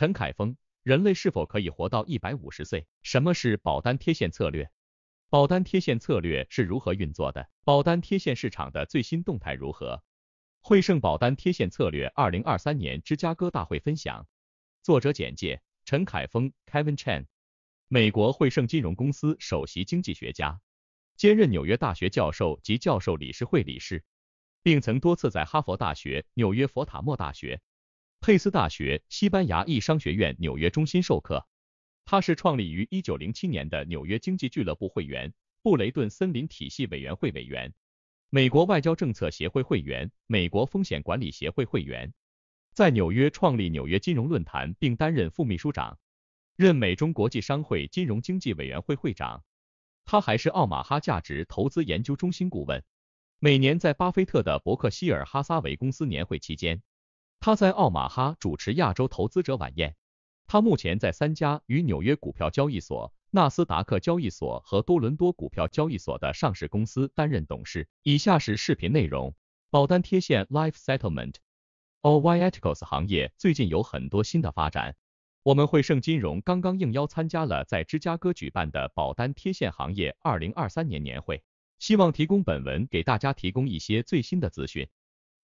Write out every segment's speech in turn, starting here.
陈凯峰，人类是否可以活到一百五十岁？什么是保单贴现策略？保单贴现策略是如何运作的？保单贴现市场的最新动态如何？汇盛保单贴现策略二零二三年芝加哥大会分享。作者简介：陈凯峰 Kevin Chen，美国汇盛金融公司首席经济学家，兼任纽约大学教授及教授理事会理事，并曾多次在哈佛大学、纽约佛塔莫大学。佩斯大学西班牙裔商学院纽约中心授课。他是创立于一九零七年的纽约经济俱乐部会员、布雷顿森林体系委员会委员、美国外交政策协会会员、美国风险管理协会会员。在纽约创立纽约金融论坛并担任副秘书长，任美中国际商会金融经济委员会会长。他还是奥马哈价值投资研究中心顾问。每年在巴菲特的伯克希尔哈撒韦公司年会期间。他在奥马哈主持亚洲投资者晚宴。他目前在三家与纽约股票交易所、纳斯达克交易所和多伦多股票交易所的上市公司担任董事。以下是视频内容：保单贴现 （Life Settlement）OYETICS 行业最近有很多新的发展。我们汇盛金融刚刚应邀参加了在芝加哥举办的保单贴现行业二零二三年年会，希望提供本文给大家提供一些最新的资讯。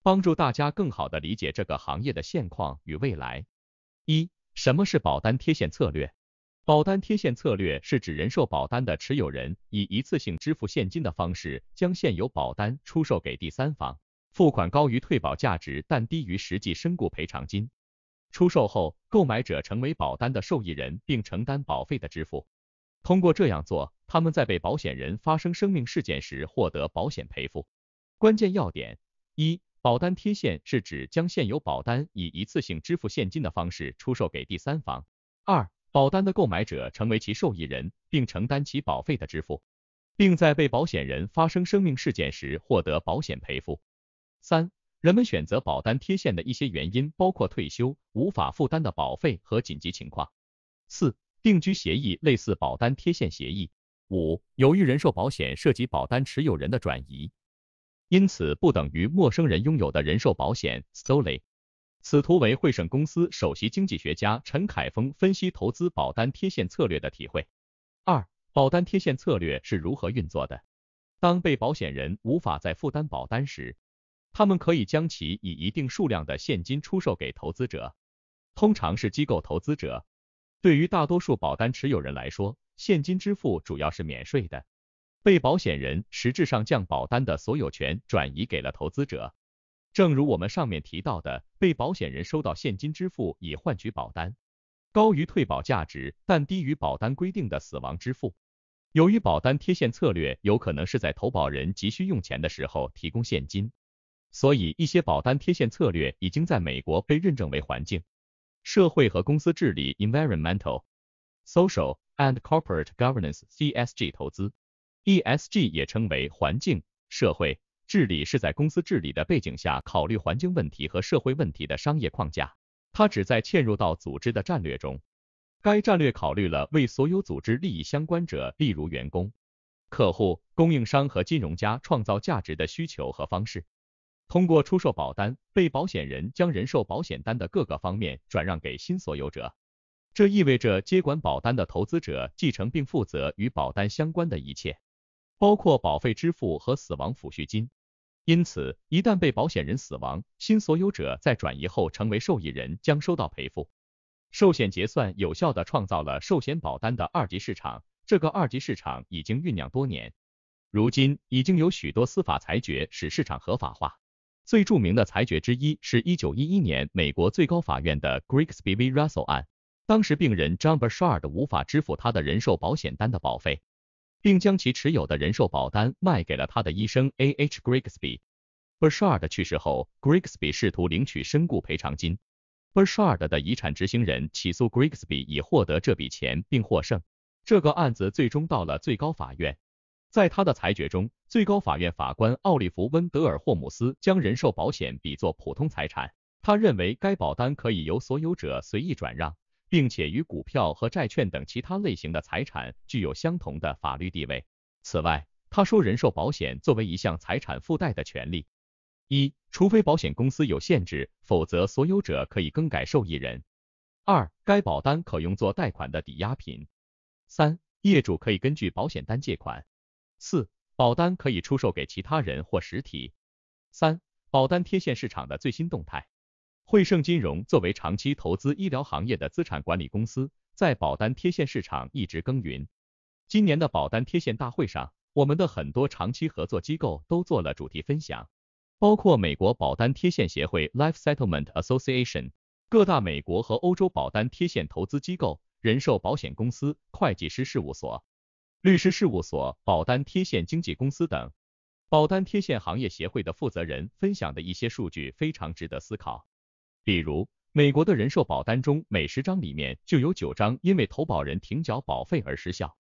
帮助大家更好的理解这个行业的现况与未来。一、什么是保单贴现策略？保单贴现策略是指人寿保单的持有人以一次性支付现金的方式，将现有保单出售给第三方，付款高于退保价值，但低于实际身故赔偿金。出售后，购买者成为保单的受益人，并承担保费的支付。通过这样做，他们在被保险人发生生命事件时获得保险赔付。关键要点一。保单贴现是指将现有保单以一次性支付现金的方式出售给第三方。二、保单的购买者成为其受益人，并承担其保费的支付，并在被保险人发生生命事件时获得保险赔付。三、人们选择保单贴现的一些原因包括退休无法负担的保费和紧急情况。四、定居协议类似保单贴现协议。五、由于人寿保险涉及保单持有人的转移。因此，不等于陌生人拥有的人寿保险。Stoly，e 此图为汇盛公司首席经济学家陈凯峰分析投资保单贴现策略的体会。二、保单贴现策略是如何运作的？当被保险人无法再负担保单时，他们可以将其以一定数量的现金出售给投资者，通常是机构投资者。对于大多数保单持有人来说，现金支付主要是免税的。被保险人实质上将保单的所有权转移给了投资者。正如我们上面提到的，被保险人收到现金支付以换取保单，高于退保价值，但低于保单规定的死亡支付。由于保单贴现策略有可能是在投保人急需用钱的时候提供现金，所以一些保单贴现策略已经在美国被认证为环境、社会和公司治理 （Environmental, Social and Corporate Governance, CSG） 投资。ESG 也称为环境、社会、治理，是在公司治理的背景下考虑环境问题和社会问题的商业框架。它旨在嵌入到组织的战略中，该战略考虑了为所有组织利益相关者，例如员工、客户、供应商和金融家创造价值的需求和方式。通过出售保单，被保险人将人寿保险单的各个方面转让给新所有者，这意味着接管保单的投资者继承并负责与保单相关的一切。包括保费支付和死亡抚恤金，因此一旦被保险人死亡，新所有者在转移后成为受益人将收到赔付。寿险结算有效地创造了寿险保单的二级市场，这个二级市场已经酝酿多年，如今已经有许多司法裁决使市场合法化。最著名的裁决之一是1911年美国最高法院的 g r e e s b y v Russell 案，当时病人 j u m b e r Shard 无法支付他的人寿保险单的保费。并将其持有的人寿保单卖给了他的医生 A. H. Grigsby。Burchard 去世后，Grigsby 试图领取身故赔偿金。Burchard 的遗产执行人起诉 Grigsby 以获得这笔钱，并获胜。这个案子最终到了最高法院。在他的裁决中，最高法院法官奥利弗·温德尔·霍姆斯将人寿保险比作普通财产，他认为该保单可以由所有者随意转让。并且与股票和债券等其他类型的财产具有相同的法律地位。此外，他说，人寿保险作为一项财产附带的权利，一，除非保险公司有限制，否则所有者可以更改受益人；二，该保单可用作贷款的抵押品；三，业主可以根据保险单借款；四，保单可以出售给其他人或实体。三，保单贴现市场的最新动态。汇盛金融作为长期投资医疗行业的资产管理公司，在保单贴现市场一直耕耘。今年的保单贴现大会上，我们的很多长期合作机构都做了主题分享，包括美国保单贴现协会 Life Settlement Association、各大美国和欧洲保单贴现投资机构、人寿保险公司、会计师事务所、律师事务所、保单贴现经纪公司等。保单贴现行业协会的负责人分享的一些数据非常值得思考。比如，美国的人寿保单中，每十张里面就有九张因为投保人停缴保费而失效。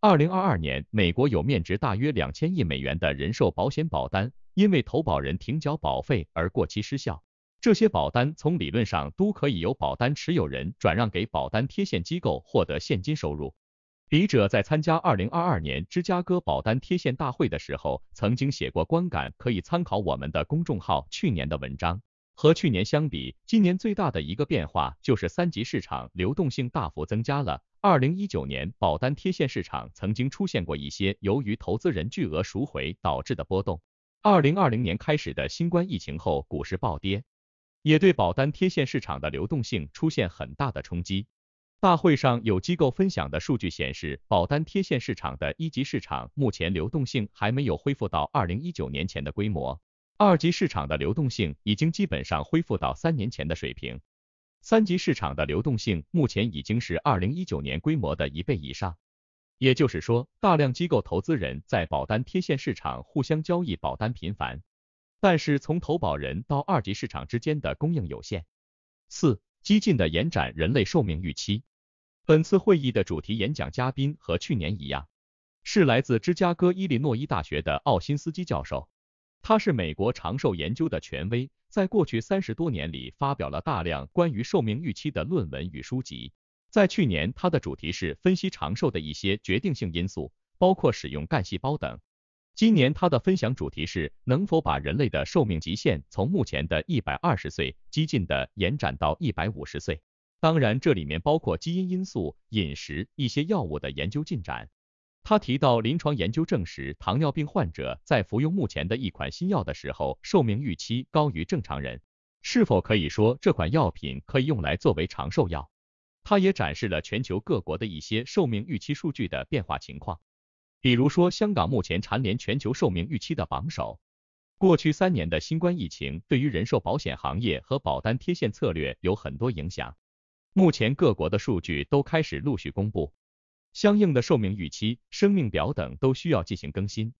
二零二二年，美国有面值大约两千亿美元的人寿保险保单，因为投保人停缴保费而过期失效。这些保单从理论上都可以由保单持有人转让给保单贴现机构，获得现金收入。笔者在参加二零二二年芝加哥保单贴现大会的时候，曾经写过观感，可以参考我们的公众号去年的文章。和去年相比，今年最大的一个变化就是三级市场流动性大幅增加了。二零一九年保单贴现市场曾经出现过一些由于投资人巨额赎回导致的波动，二零二零年开始的新冠疫情后股市暴跌，也对保单贴现市场的流动性出现很大的冲击。大会上有机构分享的数据显示，保单贴现市场的一级市场目前流动性还没有恢复到二零一九年前的规模。二级市场的流动性已经基本上恢复到三年前的水平，三级市场的流动性目前已经是二零一九年规模的一倍以上，也就是说，大量机构投资人在保单贴现市场互相交易保单频繁，但是从投保人到二级市场之间的供应有限。四、激进的延展人类寿命预期。本次会议的主题演讲嘉宾和去年一样，是来自芝加哥伊利诺伊大学的奥辛斯基教授。他是美国长寿研究的权威，在过去三十多年里发表了大量关于寿命预期的论文与书籍。在去年，他的主题是分析长寿的一些决定性因素，包括使用干细胞等。今年，他的分享主题是能否把人类的寿命极限从目前的一百二十岁激进的延展到一百五十岁。当然，这里面包括基因因素、饮食、一些药物的研究进展。他提到，临床研究证实，糖尿病患者在服用目前的一款新药的时候，寿命预期高于正常人。是否可以说这款药品可以用来作为长寿药？他也展示了全球各国的一些寿命预期数据的变化情况，比如说香港目前蝉联全球寿命预期的榜首。过去三年的新冠疫情对于人寿保险行业和保单贴现策略有很多影响。目前各国的数据都开始陆续公布。相应的寿命预期、生命表等都需要进行更新。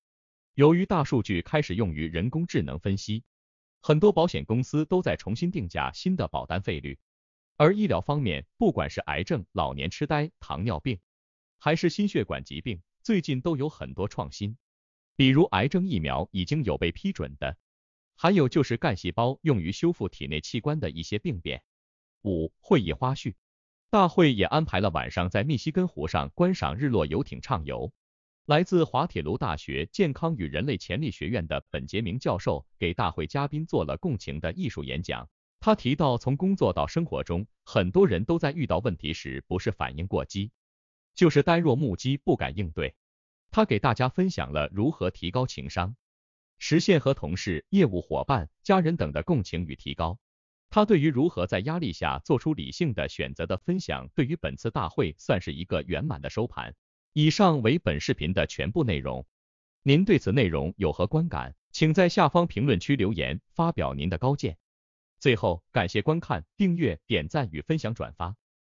由于大数据开始用于人工智能分析，很多保险公司都在重新定价新的保单费率。而医疗方面，不管是癌症、老年痴呆、糖尿病，还是心血管疾病，最近都有很多创新。比如癌症疫苗已经有被批准的，还有就是干细胞用于修复体内器官的一些病变。五、会议花絮。大会也安排了晚上在密西根湖上观赏日落、游艇畅游。来自滑铁卢大学健康与人类潜力学院的本杰明教授给大会嘉宾做了共情的艺术演讲。他提到，从工作到生活中，很多人都在遇到问题时不是反应过激，就是呆若木鸡，不敢应对。他给大家分享了如何提高情商，实现和同事、业务伙伴、家人等的共情与提高。他对于如何在压力下做出理性的选择的分享，对于本次大会算是一个圆满的收盘。以上为本视频的全部内容，您对此内容有何观感？请在下方评论区留言发表您的高见。最后，感谢观看、订阅、点赞与分享转发。